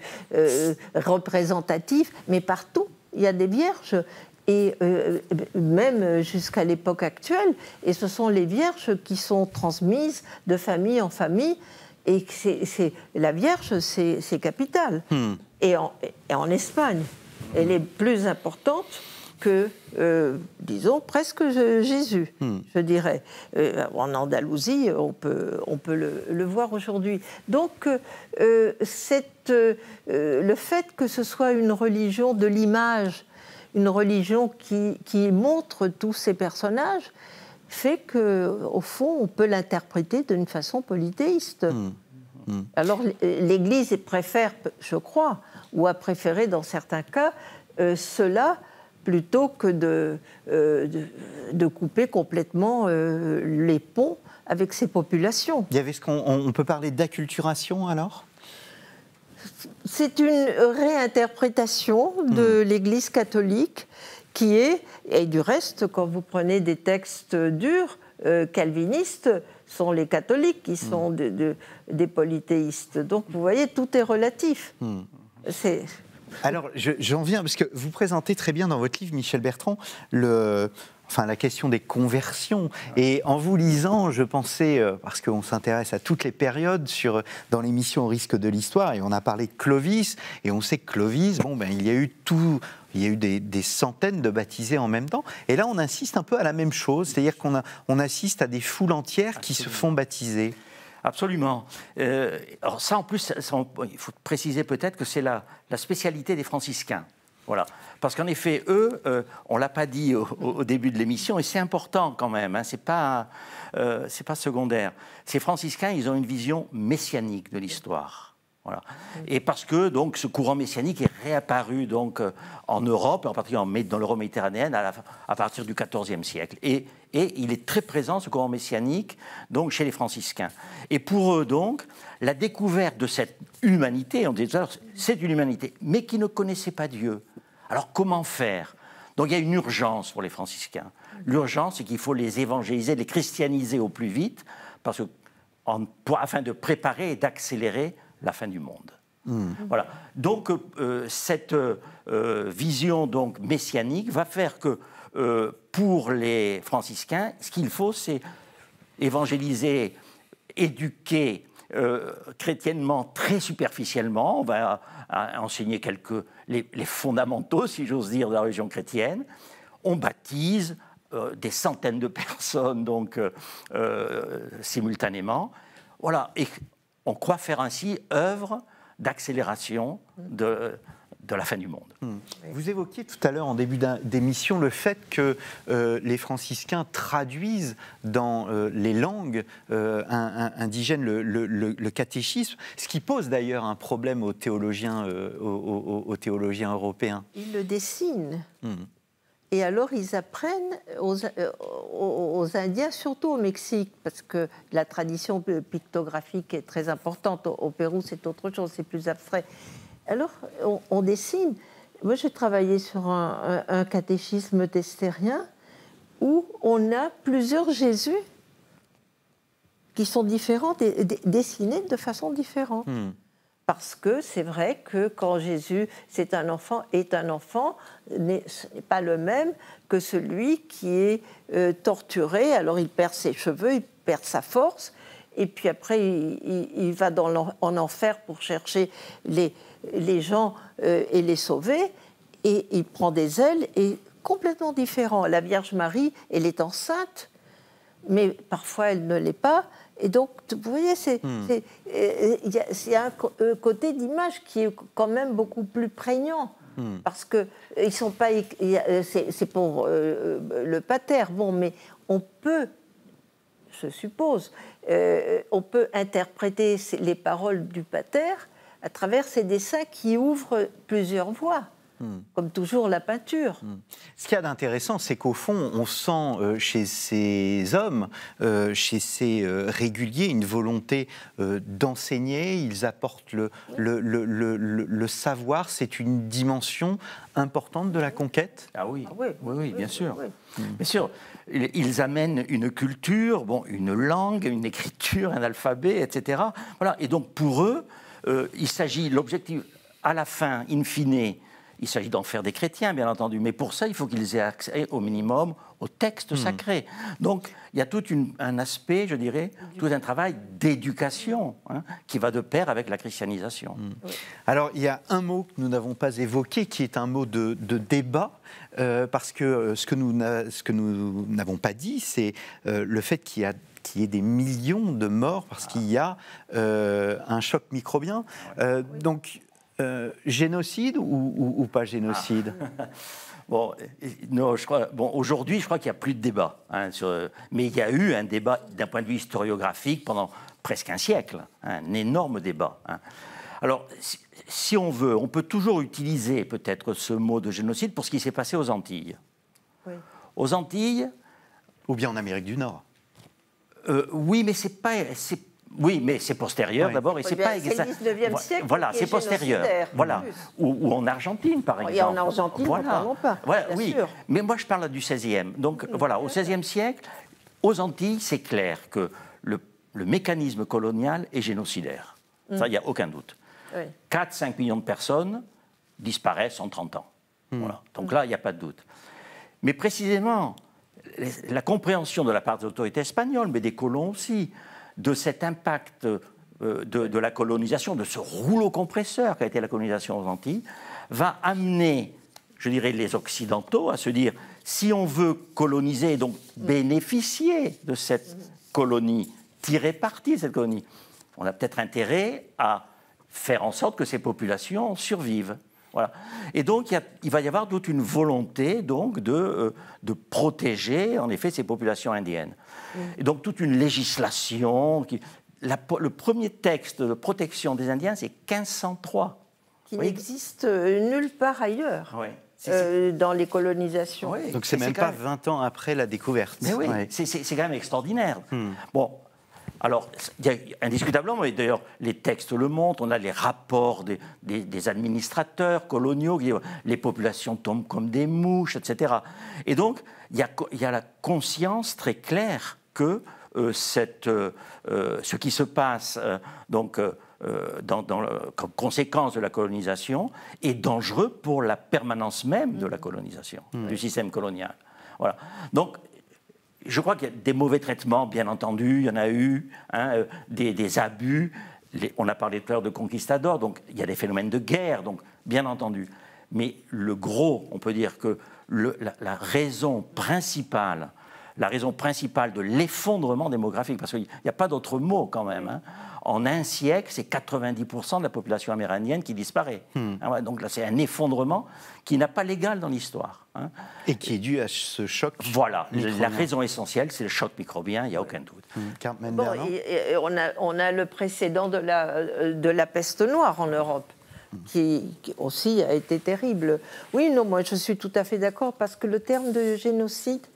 représentative, mais partout, il y a des vierges et euh, même jusqu'à l'époque actuelle. Et ce sont les vierges qui sont transmises de famille en famille. Et c'est la Vierge, c'est capital. Hmm. Et, en, Espagne, elle est plus importante que, euh, disons, presque Jésus, hmm. je dirais. Euh, en Andalousie, on peut, on peut le, voir aujourd'hui. Donc, cette, le fait que ce soit une religion de l'image une religion qui, montre tous ces personnages, fait que, au fond, on peut l'interpréter d'une façon polythéiste. Mmh. Mmh. Alors, l'Église préfère, je crois, ou a préféré dans certains cas, euh, cela plutôt que de, euh, couper complètement euh, les ponts avec ces populations. Il y avait ce qu'on peut parler d'acculturation alors c'est une réinterprétation de hmm. l'Église catholique qui est, et du reste, quand vous prenez des textes durs, euh, calvinistes, sont les catholiques qui sont hmm. des polythéistes. Donc vous voyez, tout est relatif. Hmm. Alors, j'en viens, parce que vous présentez très bien dans votre livre, Michel Bertrand, le, enfin la question des conversions. Et en vous lisant, je pensais, euh, parce qu'on s'intéresse à toutes les périodes sur, dans l'émission Au risque de l'histoire, et on a parlé de Clovis, et on sait que Clovis, bon, ben, il y a eu tout, il y a eu des, centaines de baptisés en même temps. Et là, on insiste un peu à la même chose, c'est-à-dire qu'on on assiste à des foules entières qui se font baptiser. Absolument. Euh, alors ça, en plus, il faut préciser peut-être que c'est la, la spécialité des franciscains. Voilà. Parce qu'en effet, eux, euh, on ne l'a pas dit au, début de l'émission, et c'est important quand même, hein, ce n'est pas, euh, pas secondaire. Ces franciscains, ils ont une vision messianique de l'histoire. Et parce que donc, ce courant messianique est réapparu donc, euh, en Europe, en particulier dans l'Europe méditerranéenne, à, partir du XIVe siècle. Et, et il est très présent, ce courant messianique, donc, chez les franciscains. Et pour eux, donc, la découverte de cette humanité, on disait c'est une humanité, mais qui ne connaissait pas Dieu. Alors comment faire Donc il y a une urgence pour les franciscains. L'urgence, c'est qu'il faut les évangéliser, les christianiser au plus vite, parce afin de préparer et d'accélérer la fin du monde. Hmm. Voilà. Donc euh, cette euh, euh, vision donc messianique va faire que pour les franciscains, ce qu'il faut, c'est évangéliser, éduquer, euh, chrétiennement très superficiellement. On va euh, enseigner quelques, les, fondamentaux, si j'ose dire, de la religion chrétienne. On baptise euh, des centaines de personnes donc simultanément. Voilà, et on croit faire ainsi œuvre d'accélération de de la fin du monde. Hmm. Vous évoquiez tout à l'heure en début d'émission le fait que euh, les franciscains traduisent dans euh, les langues euh, un, indigènes le, catéchisme, ce qui pose d'ailleurs un problème aux théologiens, aux, théologiens européens. Ils le dessinent. Hmm. Et alors, ils apprennent aux, Indiens, surtout au Mexique, parce que la tradition pictographique est très importante. Au, au Pérou, c'est autre chose, c'est plus abstrait. Alors, on, dessine. Moi, j'ai travaillé sur un, catéchisme testérien où on a plusieurs Jésus qui sont différents dessinés de façon différente. Hmm. Parce que c'est vrai que quand Jésus, c'est un enfant, est un enfant, n'est pas le même que celui qui est euh, torturé. Alors il perd ses cheveux, il perd sa force, et puis après il, va dans en, enfer pour chercher les, les gens euh, et les sauver, et il prend des ailes, et complètement différent. La Vierge Marie, elle est enceinte, mais parfois elle ne l'est pas, et donc, vous voyez, c'est hmm. euh, y, a, un euh, côté d'image qui est quand même beaucoup plus prégnant. Hmm. Parce que ils sont pas, c'est pour le pater. Bon, mais on peut se suppose, euh, on peut interpréter les paroles du pater à travers ces dessins qui ouvrent plusieurs voies. Hmm. comme toujours la peinture. Hmm. Ce qu'il y a d'intéressant, c'est qu'au fond, on sent euh, chez ces hommes, euh, chez ces réguliers, une volonté d'enseigner. Ils apportent le, savoir. C'est une dimension importante de la conquête. Ah oui, ah oui. oui, oui, bien sûr. Bien sûr ils amènent une culture, bon, une langue, une écriture, un alphabet, etc. Voilà. Et donc pour eux, euh, il s'agit, l'objectif, à la fin, in fine, il s'agit d'en faire des chrétiens, bien entendu, mais pour ça, il faut qu'ils aient accès au minimum au texte sacrés. Hmm. sacré. Donc, il y a tout un aspect, je dirais, tout un travail d'éducation hein, qui va de pair avec la christianisation. Hmm. Alors, il y a un mot que nous n'avons pas évoqué, qui est un mot de, de débat, euh, parce que euh, ce que nous n'avons pas dit, c'est euh, le fait qu'il y a ait des millions de morts parce qu'il y a un choc microbien. donc, génocide ou, pas génocide ah. Bon, non, je crois. Bon, aujourd'hui, je crois qu'il n'y a plus de débat. Hein, mais il y a eu un débat d'un point de vue historiographique pendant presque un siècle, hein, un énorme débat. Hein. Alors, si, on veut, on peut toujours utiliser peut-être ce mot de génocide pour ce qui s'est passé aux Antilles. Aux Antilles. Ou bien en Amérique du Nord. Euh, oui, mais c'est pas. Oui, mais c'est postérieur d'abord et c'est pas Voilà, c'est postérieur. Voilà. Ou, en Argentine, par exemple. Et en Argentine, voilà. pas. oui. Mais moi, je parle du 16e. Donc voilà, au 16e siècle, aux Antilles, c'est clair que le, mécanisme colonial est génocidaire. Ça, mm. il n'y a aucun doute. 4-5 millions de personnes disparaissent en 30 ans. Hmm. Donc là, il n'y a pas de doute. Mais précisément, la compréhension de la part des autorités espagnoles, mais des colons aussi, de cet impact euh, de, la colonisation, de ce rouleau compresseur qu'a été la colonisation aux Antilles, va amener, je dirais, les Occidentaux à se dire si on veut coloniser et donc hmm. bénéficier de cette colonie, tirer parti de cette colonie, on a peut-être intérêt à faire en sorte que ces populations survivent. Voilà. Et donc, il, va y avoir toute une volonté donc, de, euh, de protéger, en effet, ces populations indiennes. Mm. Et donc, toute une législation. Qui, le premier texte de protection des Indiens, c'est 1503. Qui n'existe euh, nulle part ailleurs. Euh, dans les colonisations. Donc, Donc c'est même pas 20 ans après la découverte. Mais oui, c'est quand même extraordinaire. Hmm. Bon, alors, indiscutablement, et d'ailleurs les textes le montrent, on a les rapports des, administrateurs coloniaux, qui, les populations tombent comme des mouches, etc. Et donc, il y, a, la conscience très claire que euh, cette, euh, euh, ce qui se passe donc, dans, comme conséquence de la colonisation est dangereux pour la permanence même de la colonisation, mmh. du système colonial. Voilà. Donc, je crois qu'il y a des mauvais traitements, bien entendu, il y en a eu, hein, euh, des, abus. on a parlé tout à l'heure de conquistadors, donc il y a des phénomènes de guerre, donc bien entendu. Mais le gros, on peut dire que la, raison principale, la raison principale de l'effondrement démographique, parce qu'il n'y a pas d'autre mot quand même, hein, en un siècle, c'est 90% de la population amérindienne qui disparaît. Hmm. Ah donc là, c'est un effondrement qui n'a pas l'égal dans l'histoire. Hein. Et qui est dû à ce choc. Voilà, la raison essentielle, c'est le choc microbien, il n'y a aucun doute. Hmm. on, a, le précédent de la, de la peste noire en Europe. Hmm. Qui, aussi a été terrible. Oui, non, moi je suis tout à fait d'accord parce que le terme de génocide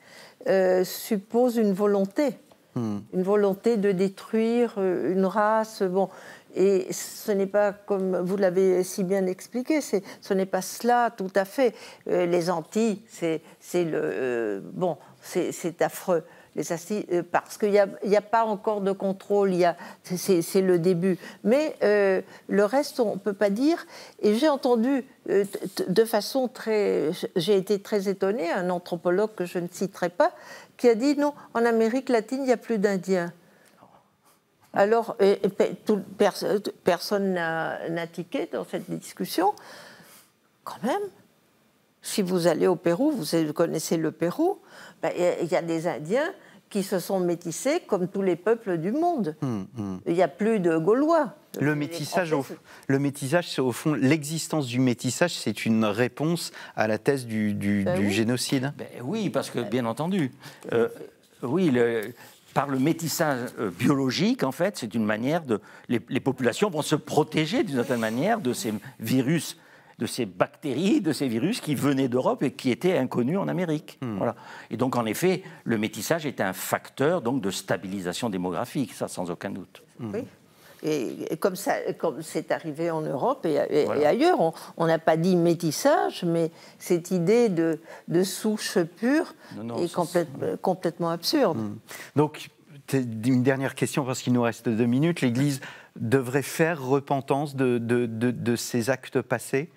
euh, suppose une volonté. Hmm. Une volonté de détruire euh, une race. Bon, et ce n'est pas, comme vous l'avez si bien expliqué, ce n'est pas cela tout à fait. Euh, les Antilles, c'est le. Euh, bon, c'est affreux. Euh, parce qu'il n'y a, pas encore de contrôle, c'est le début. Mais euh, le reste, on ne peut pas dire. Et j'ai entendu euh, de façon très. J'ai été très étonnée, un anthropologue que je ne citerai pas, qui a dit non, en Amérique latine, il n'y a plus d'Indiens. Alors, personne n'a tiqué dans cette discussion. Quand même, si vous allez au Pérou, vous connaissez le Pérou, bah, il y a des Indiens qui se sont métissés comme tous les peuples du monde. Hmm, hmm. Il n'y a plus de Gaulois. Le métissage, au, le métissage, au fond l'existence du métissage, c'est une réponse à la thèse du, ben génocide. Ben oui, parce que ben bien entendu, euh, oui, par le métissage euh, biologique, en fait, c'est une manière de les, les populations vont se protéger d'une certaine manière de ces virus de ces bactéries, de ces virus qui venaient d'Europe et qui étaient inconnus en Amérique. Hmm. Voilà. Et donc, en effet, le métissage est un facteur donc, de stabilisation démographique, ça, sans aucun doute. Hmm. Oui. Et, comme ça, comme c'est arrivé en Europe et, ailleurs, on n'a pas dit métissage, mais cette idée de, de souche pure est euh, complètement absurde. Hmm. Donc, une dernière question parce qu'il nous reste deux minutes. L'Église devrait faire repentance de, de, de, ses actes passés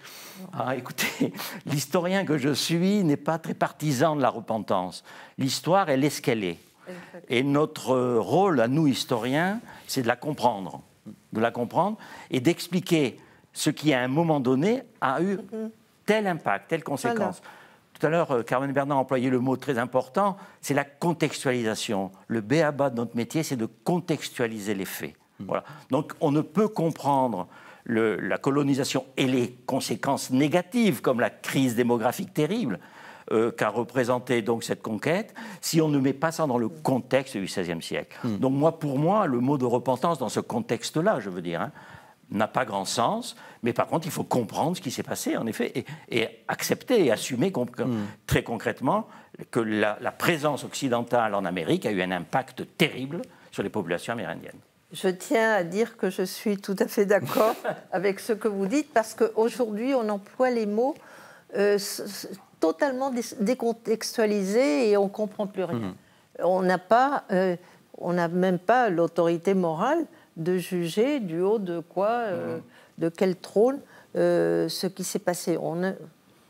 ah, Écoutez, l'historien que je suis n'est pas très partisan de la repentance. L'histoire, elle est ce qu'elle est. Et notre rôle à nous, historiens, c'est de la comprendre, de la comprendre et d'expliquer ce qui, à un moment donné, a eu mm-hmm. tel impact, telle conséquence. Tout à l'heure, euh, Carmen Bernard employait le mot très important, c'est la contextualisation. Le béaba de notre métier, c'est de contextualiser les faits. Hmm. Donc on ne peut comprendre la colonisation et les conséquences négatives, comme la crise démographique terrible euh, qu'a représentée donc cette conquête, si on ne met pas ça dans le contexte du XVIe siècle. Hmm. Donc moi, pour moi, le mot de repentance dans ce contexte-là, je veux dire, hein, n'a pas grand sens, mais par contre, il faut comprendre ce qui s'est passé, en effet, et, accepter et assumer hmm. très concrètement que la présence occidentale en Amérique a eu un impact terrible sur les populations amérindiennes. Je tiens à dire que je suis tout à fait d'accord avec ce que vous dites parce qu'aujourd'hui, on emploie les mots euh, totalement décontextualisés et on ne comprend plus rien. Mhm. On n'a pas, euh, on n'a même pas l'autorité morale de juger du haut de quoi, euh, de quel trône, ce qui s'est passé. On a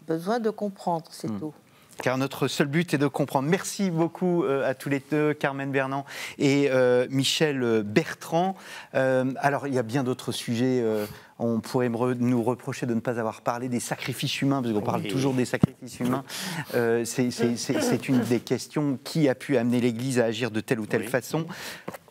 besoin de comprendre, c'est mhm. tout car notre seul but est de comprendre. Merci beaucoup euh, à tous les deux, Carmen Bernand et euh, Michel euh, Bertrand. alors, il y a bien d'autres sujets on pourrait nous reprocher de ne pas avoir parlé des sacrifices humains, parce qu'on parle toujours des sacrifices humains. Euh, c'est une des questions qui a pu amener l'Église à agir de telle ou telle façon.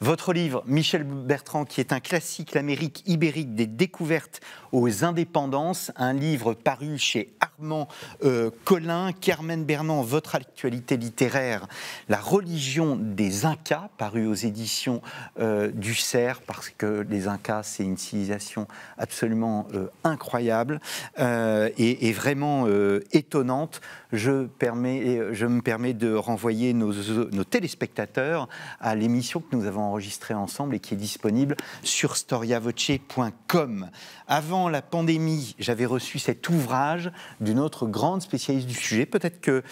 Votre livre, Michel Bertrand, qui est un classique, l'Amérique ibérique des découvertes aux indépendances, un livre paru chez Armand euh, Collin, Carmen Bernand, Votre actualité littéraire, La religion des Incas, paru aux éditions euh, du CERF, parce que les Incas, c'est une civilisation absolument euh, incroyable euh, et, vraiment euh, étonnante. Je, permets, je, me permets de renvoyer nos, nos téléspectateurs à l'émission que nous avons enregistrée ensemble et qui est disponible sur storiavoce.com. Avant la pandémie, j'avais reçu cet ouvrage d'une autre grande spécialiste du sujet. Peut-être que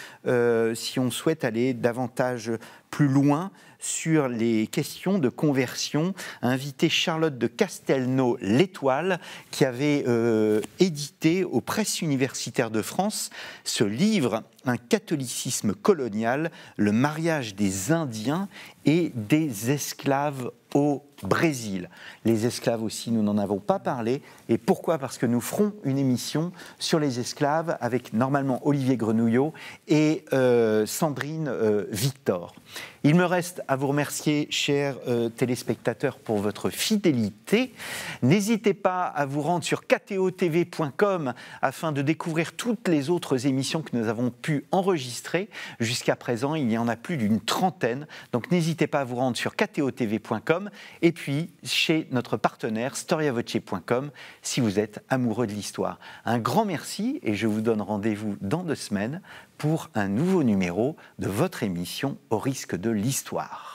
si on souhaite aller davantage plus loin, sur les questions de conversion, invité Charlotte de Castelnau l'Étoile, qui avait euh, édité aux presses universitaires de France ce livre un catholicisme colonial, le mariage des Indiens et des esclaves au Brésil. Les esclaves aussi, nous n'en avons pas parlé. Et pourquoi Parce que nous ferons une émission sur les esclaves avec normalement Olivier Grenouillot et euh, Sandrine euh, Victor. Il me reste à vous remercier, chers euh, téléspectateurs, pour votre fidélité. N'hésitez pas à vous rendre sur ktotv.com afin de découvrir toutes les autres émissions que nous avons pu Enregistrés Jusqu'à présent, il y en a plus d'une trentaine. Donc n'hésitez pas à vous rendre sur ktotv.com et puis chez notre partenaire storiavoce.com si vous êtes amoureux de l'histoire. Un grand merci et je vous donne rendez-vous dans deux semaines pour un nouveau numéro de votre émission Au risque de l'histoire.